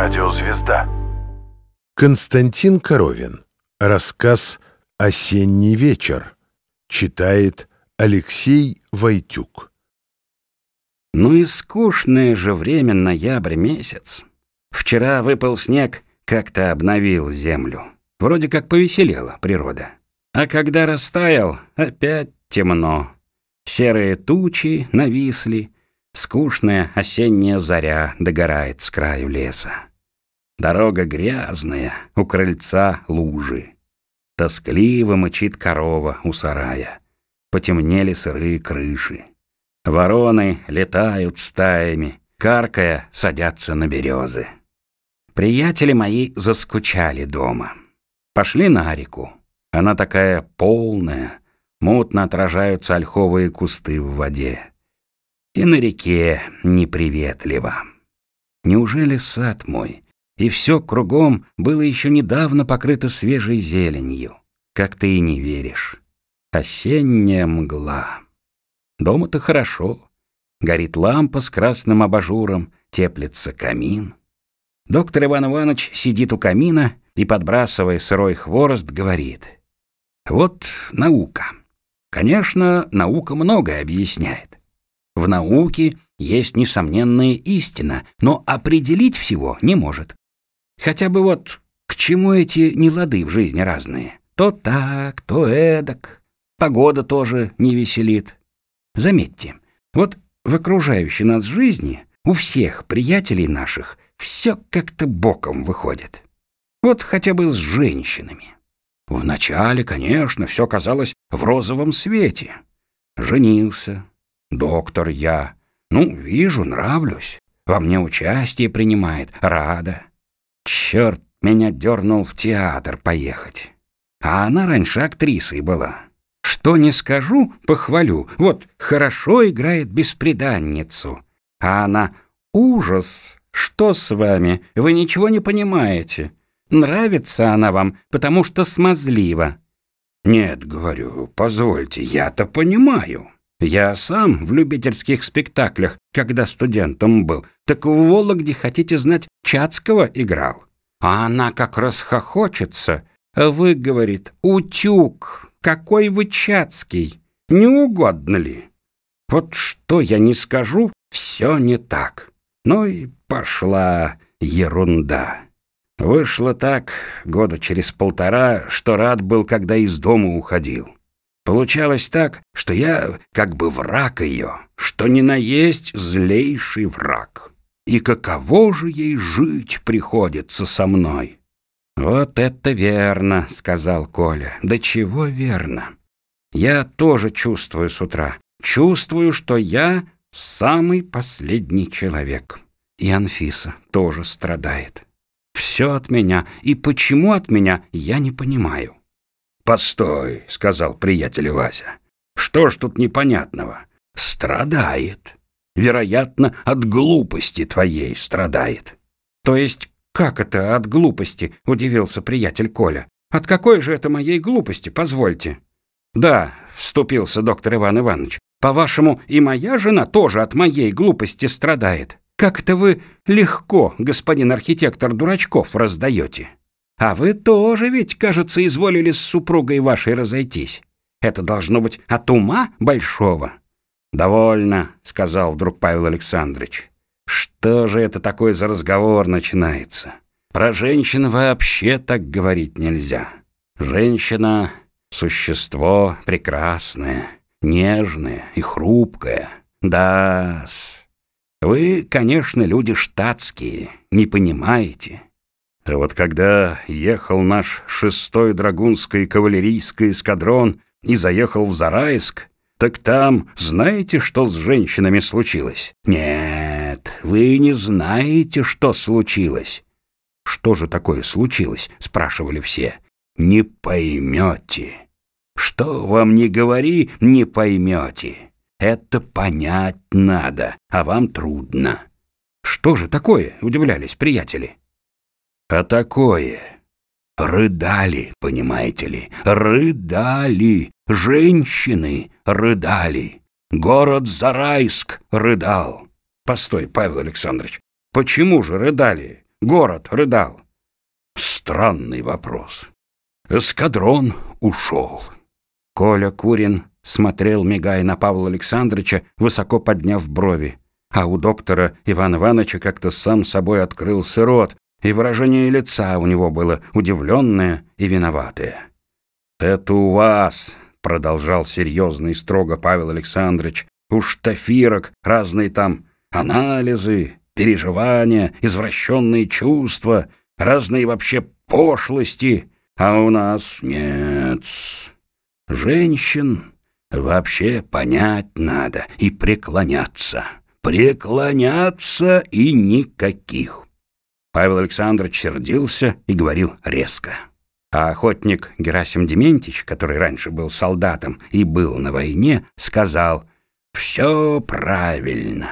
Радио Звезда. Константин Коровин. Рассказ «Осенний вечер». Читает Алексей Войтюк. Ну и скучное же время ноябрь месяц. Вчера выпал снег, как-то обновил землю. Вроде как повеселела природа. А когда растаял, опять темно. Серые тучи нависли, скучная осенняя заря догорает с краю леса. Дорога грязная, у крыльца лужи. Тоскливо мычит корова у сарая. Потемнели сырые крыши. Вороны летают стаями, каркая садятся на березы. Приятели мои заскучали дома. Пошли на реку. Она такая полная, мутно отражаются ольховые кусты в воде. И на реке неприветливо. Неужели сад мой и все кругом было еще недавно покрыто свежей зеленью, как ты и не веришь. Осенняя мгла. Дома-то хорошо. Горит лампа с красным абажуром, теплится камин. Доктор Иван Иванович сидит у камина и, подбрасывая сырой хворост, говорит. Вот наука. Конечно, наука многое объясняет. В науке есть несомненная истина, но определить всего не может. Хотя бы вот к чему эти нелады в жизни разные? То так, то эдак. Погода тоже не веселит. Заметьте, вот в окружающей нас жизни у всех приятелей наших все как-то боком выходит. Вот хотя бы с женщинами. Вначале, конечно, все казалось в розовом свете. Женился, доктор я. Ну, вижу, нравлюсь. Во мне участие принимает, рада. Черт меня дернул в театр поехать. А она раньше актрисой была. Что не скажу, похвалю. Вот хорошо играет беспреданницу. А она «Ужас! Что с вами? Вы ничего не понимаете. Нравится она вам, потому что смазлива». «Нет, — говорю, — позвольте, я-то понимаю». Я сам в любительских спектаклях, когда студентом был, так в Вологде, хотите знать, Чацкого играл. А она как расхохочется. Вы, говорит, утюг, какой вы Чацкий, не угодно ли? Вот что я не скажу, все не так. Ну и пошла ерунда. Вышло так, года через полтора, что рад был, когда из дома уходил. Получалось так, что я как бы враг ее, что не наесть злейший враг. И каково же ей жить приходится со мной? «Вот это верно», — сказал Коля. «Да чего верно? Я тоже чувствую с утра. Чувствую, что я самый последний человек. И Анфиса тоже страдает. Все от меня. И почему от меня, я не понимаю. «Постой», — сказал приятель Вася. «Что ж тут непонятного? Страдает. Вероятно, от глупости твоей страдает». «То есть как это от глупости?» — удивился приятель Коля. «От какой же это моей глупости, позвольте?» «Да», — вступился доктор Иван Иванович, «по-вашему, и моя жена тоже от моей глупости страдает. Как это вы легко, господин архитектор Дурачков, раздаете?» А вы тоже ведь, кажется, изволили с супругой вашей разойтись. Это должно быть от ума большого. Довольно, сказал вдруг Павел Александрович. Что же это такое за разговор начинается? Про женщин вообще так говорить нельзя. Женщина — существо прекрасное, нежное и хрупкое. Да-с. Вы, конечно, люди штатские, не понимаете. А вот когда ехал наш шестой драгунский кавалерийский эскадрон и заехал в Зарайск, так там знаете, что с женщинами случилось? Нет, вы не знаете, что случилось. Что же такое случилось? спрашивали все. Не поймете. Что вам не говори, не поймете. Это понять надо, а вам трудно. Что же такое? удивлялись приятели а такое. Рыдали, понимаете ли, рыдали, женщины рыдали, город Зарайск рыдал. Постой, Павел Александрович, почему же рыдали, город рыдал? Странный вопрос. Эскадрон ушел. Коля Курин смотрел, мигая на Павла Александровича, высоко подняв брови. А у доктора Ивана Ивановича как-то сам собой открылся рот, и выражение лица у него было удивленное и виноватое. «Это у вас», — продолжал серьезно и строго Павел Александрович, «уж тафирок, разные там анализы, переживания, извращенные чувства, разные вообще пошлости, а у нас нет. Женщин вообще понять надо и преклоняться. Преклоняться и никаких Павел Александрович сердился и говорил резко. А охотник Герасим Дементьевич, который раньше был солдатом и был на войне, сказал «Все правильно.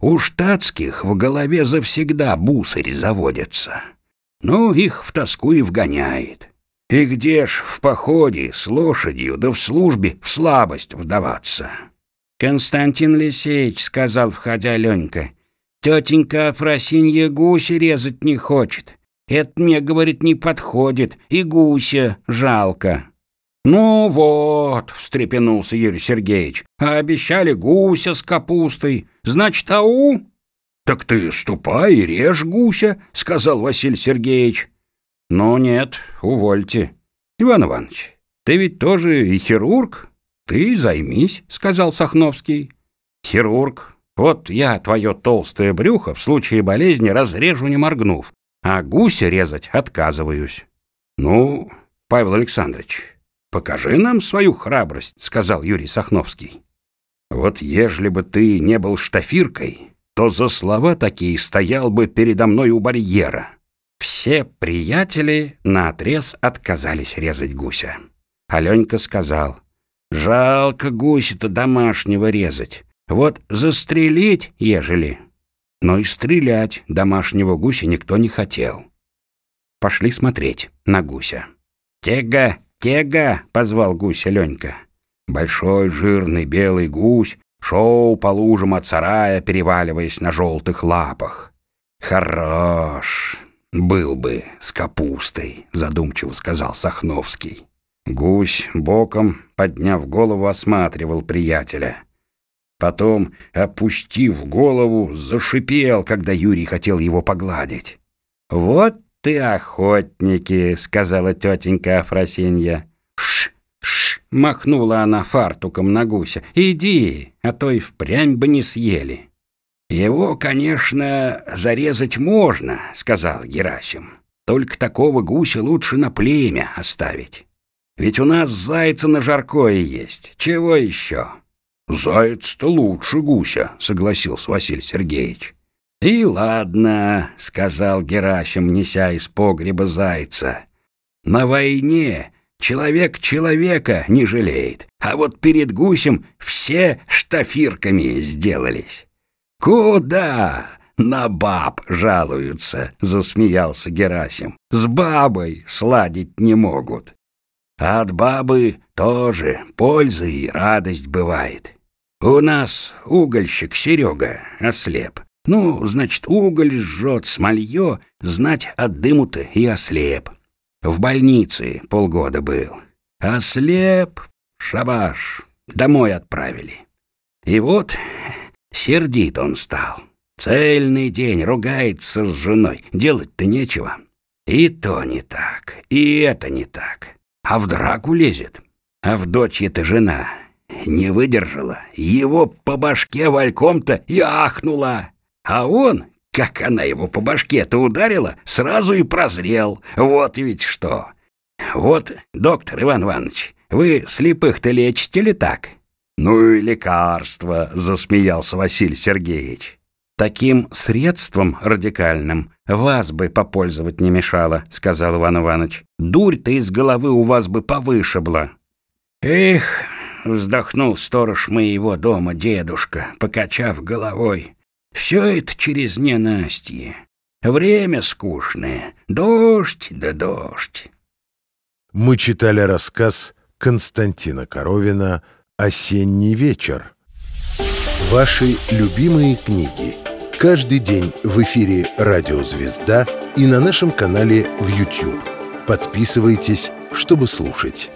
У штатских в голове завсегда бусарь заводятся. Ну, их в тоску и вгоняет. И где ж в походе с лошадью да в службе в слабость вдаваться?» «Константин Лисеевич», — сказал, входя Ленька, Тетенька Афросинья гуси резать не хочет. Это мне, говорит, не подходит, и гуся жалко». «Ну вот», — встрепенулся Юрий Сергеевич, обещали гуся с капустой. Значит, ау?» «Так ты ступай и режь гуся», — сказал Василий Сергеевич. «Ну нет, увольте. Иван Иванович, ты ведь тоже и хирург. Ты займись», — сказал Сахновский. «Хирург, вот я твое толстое брюхо в случае болезни разрежу, не моргнув, а гуся резать отказываюсь. Ну, Павел Александрович, покажи нам свою храбрость, сказал Юрий Сахновский. Вот ежели бы ты не был штафиркой, то за слова такие стоял бы передо мной у барьера. Все приятели наотрез отказались резать гуся. Аленька сказал, «Жалко гуся-то домашнего резать. Вот застрелить, ежели. Но и стрелять домашнего гуся никто не хотел. Пошли смотреть на гуся. «Тега, тега!» — позвал гуся Ленька. Большой жирный белый гусь шел по лужам от сарая, переваливаясь на желтых лапах. «Хорош! Был бы с капустой!» — задумчиво сказал Сахновский. Гусь боком, подняв голову, осматривал приятеля. Потом, опустив голову, зашипел, когда Юрий хотел его погладить. «Вот ты охотники!» — сказала тетенька Афросинья. «Ш! Ш!» — махнула она фартуком на гуся. «Иди, а то и впрямь бы не съели». «Его, конечно, зарезать можно», — сказал Герасим. «Только такого гуся лучше на племя оставить. Ведь у нас зайца на жаркое есть. Чего еще?» «Заяц-то лучше гуся», — согласился Василий Сергеевич. «И ладно», — сказал Герасим, неся из погреба зайца. «На войне человек человека не жалеет, а вот перед гусем все штафирками сделались». «Куда?» «На баб жалуются», — засмеялся Герасим. «С бабой сладить не могут». «А от бабы тоже польза и радость бывает». «У нас угольщик Серега ослеп. Ну, значит, уголь жжет, смолье, знать от дыму-то и ослеп. В больнице полгода был. Ослеп, шабаш, домой отправили. И вот сердит он стал. Цельный день ругается с женой, делать-то нечего. И то не так, и это не так. А в драку лезет. А в дочь-то жена не выдержала, его по башке вальком-то и ахнула. А он, как она его по башке-то ударила, сразу и прозрел. Вот ведь что. Вот, доктор Иван Иванович, вы слепых-то лечите ли так? Ну и лекарство, засмеялся Василий Сергеевич. Таким средством радикальным вас бы попользовать не мешало, сказал Иван Иванович. Дурь-то из головы у вас бы повышебла. Эх, вздохнул сторож моего дома дедушка, покачав головой. «Все это через ненастье. Время скучное. Дождь да дождь». Мы читали рассказ Константина Коровина «Осенний вечер». Ваши любимые книги. Каждый день в эфире «Радио Звезда» и на нашем канале в YouTube. Подписывайтесь, чтобы слушать.